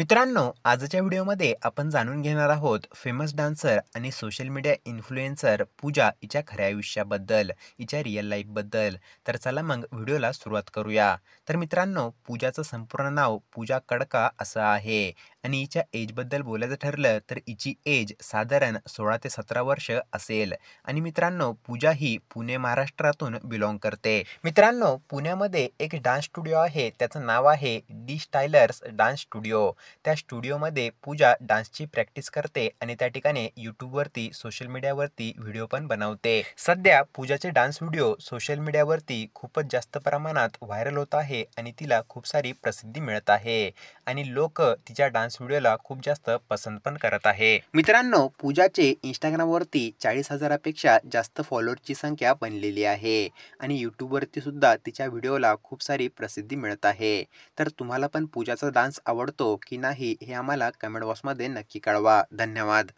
मित्रांनो आजच्या व्हिडिओमध्ये आपण जाणून घेणार आहोत फेमस डान्सर आणि सोशल मीडिया इन्फ्लुएन्सर पूजा हिच्या खऱ्या आयुष्याबद्दल हिच्या रिअल लाईफबद्दल तर चला मग व्हिडिओला सुरुवात करूया तर मित्रांनो पूजाचं संपूर्ण नाव पूजा कडका असं आहे आणि हिच्या एजबद्दल बोलायचं ठरलं तर हिची एज साधारण सोळा ते सतरा वर्ष असेल आणि मित्रांनो पूजा ही पुणे महाराष्ट्रातून बिलॉंग करते मित्रांनो पुण्यामध्ये एक डान्स स्टुडिओ आहे त्याचं नाव आहे डी स्टायलर्स डान्स स्टुडिओ त्या स्टुडिओमध्ये पूजा डान्सची प्रॅक्टिस करते आणि त्या ठिकाणी यूट्यूबवरती सोशल मीडियावरती व्हिडिओ पण बनवते सध्या पूजाचे डान्स व्हिडिओ सोशल मीडियावरती खूपच जास्त प्रमाणात व्हायरल होत आहे आणि तिला खूप सारी प्रसिद्धी मिळत आहे आणि लोक तिच्या डान्स डान्स व्हिडिओला खूप जास्त पसंत पण करत आहे मित्रांनो पूजाचे इंस्टाग्रामवरती चाळीस हजारापेक्षा जास्त फॉलोअरची संख्या बनलेली आहे आणि यूट्यूबवरती सुद्धा तिच्या व्हिडिओला खूप सारी प्रसिद्धी मिळत आहे तर तुम्हाला पण पूजाचा डान्स आवडतो की नाही हे आम्हाला कमेंट बॉक्समध्ये नक्की कळवा धन्यवाद